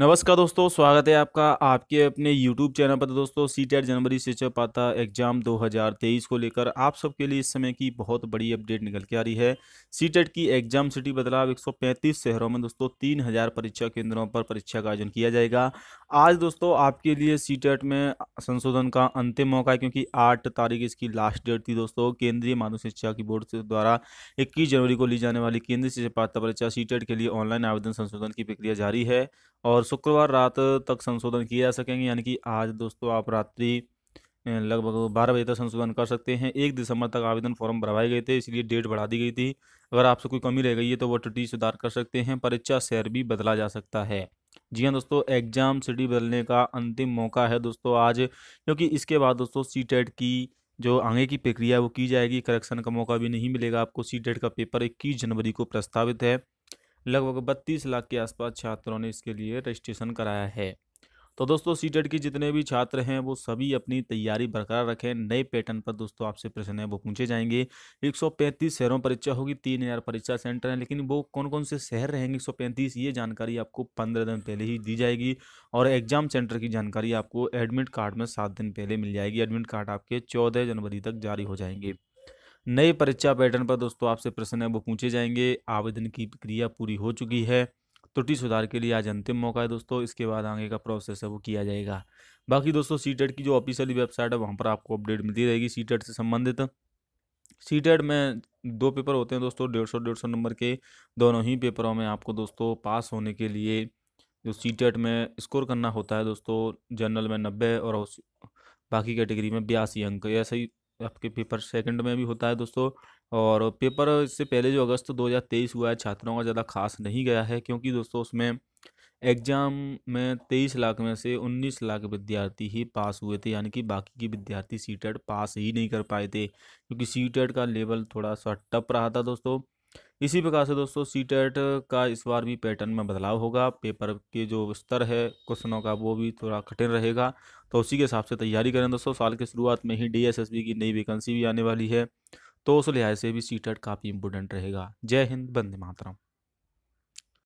नमस्कार दोस्तों स्वागत है आपका आपके अपने YouTube चैनल पर तो दोस्तों सी टेट e जनवरी शिक्षक पाता एग्जाम 2023 को लेकर आप सबके लिए इस समय की बहुत बड़ी अपडेट निकल के आ रही है सी टेट e की एग्जाम सिटी बदलाव 135 शहरों में दोस्तों 3000 परीक्षा केंद्रों पर परीक्षा का आयोजन किया जाएगा आज दोस्तों आपके लिए सी टेट e में संशोधन का अंतिम मौका है क्योंकि आठ तारीख इसकी लास्ट डेट थी दोस्तों केंद्रीय मानव शिक्षा की बोर्ड द्वारा इक्कीस जनवरी को ली जाने वाली केंद्रीय शिक्षा पात्र परीक्षा सी टेट के लिए ऑनलाइन आवेदन संशोधन की प्रक्रिया जारी है और शुक्रवार रात तक संशोधन किए जा सकेंगे यानी कि आज दोस्तों आप रात्रि लगभग बारह बजे तक संशोधन कर सकते हैं एक दिसंबर तक आवेदन फॉर्म भरवाए गए थे इसलिए डेट बढ़ा दी गई थी अगर आपसे कोई कमी रह गई है तो वो त्रुटि सुधार कर सकते हैं परीक्षा शहर भी बदला जा सकता है जी हाँ दोस्तों एग्जाम सिटी बदलने का अंतिम मौका है दोस्तों आज क्योंकि इसके बाद दोस्तों सी टेट e की जो आगे की प्रक्रिया वो की जाएगी करेक्शन का मौका भी नहीं मिलेगा आपको सी टेट e का पेपर इक्कीस जनवरी को प्रस्तावित है लगभग बत्तीस लाख के आसपास छात्रों ने इसके लिए रजिस्ट्रेशन कराया है तो दोस्तों सी e के जितने भी छात्र हैं वो सभी अपनी तैयारी बरकरार रखें नए पैटर्न पर दोस्तों आपसे प्रश्न है वो पूछे जाएंगे 135 शहरों परीक्षा होगी तीन हज़ार परीक्षा सेंटर हैं लेकिन वो कौन कौन से शहर रहेंगे 135 ये जानकारी आपको पंद्रह दिन पहले ही दी जाएगी और एग्जाम सेंटर की जानकारी आपको एडमिट कार्ड में सात दिन पहले मिल जाएगी एडमिट कार्ड आपके चौदह जनवरी तक जारी हो जाएंगे नए परीक्षा पैटर्न पर दोस्तों आपसे प्रश्न है वो पूछे जाएंगे आवेदन की प्रक्रिया पूरी हो चुकी है त्रुटि सुधार के लिए आज अंतिम मौका है दोस्तों इसके बाद आगे का प्रोसेस है वो किया जाएगा बाकी दोस्तों सी e की जो ऑफिशियली वेबसाइट है वहाँ पर आपको अपडेट मिलती रहेगी सी e से संबंधित सी e में दो पेपर होते हैं दोस्तों डेढ़ सौ डेढ़ सौ नंबर के दोनों ही पेपरों में आपको दोस्तों पास होने के लिए जो सी में स्कोर करना होता है दोस्तों जनरल में नब्बे और बाकी कैटेगरी में बयासी अंक ऐसे ही आपके पेपर सेकंड में भी होता है दोस्तों और पेपर इससे पहले जो अगस्त 2023 हुआ है छात्रों का ज़्यादा खास नहीं गया है क्योंकि दोस्तों उसमें एग्ज़ाम में तेईस लाख में से उन्नीस लाख विद्यार्थी ही पास हुए थे यानी कि बाकी के विद्यार्थी सी पास ही नहीं कर पाए थे क्योंकि सी का लेवल थोड़ा सा टप रहा था दोस्तों इसी प्रकार से दोस्तों सी टेट का इस बार भी पैटर्न में बदलाव होगा पेपर के जो स्तर है क्वेश्चनों का वो भी थोड़ा कठिन रहेगा तो उसी के हिसाब से तैयारी करें दोस्तों साल की शुरुआत में ही डी की नई वैकेंसी भी आने वाली है तो उस लिहाज से भी सी काफ़ी इंपोर्टेंट रहेगा जय हिंद बंदे मातरम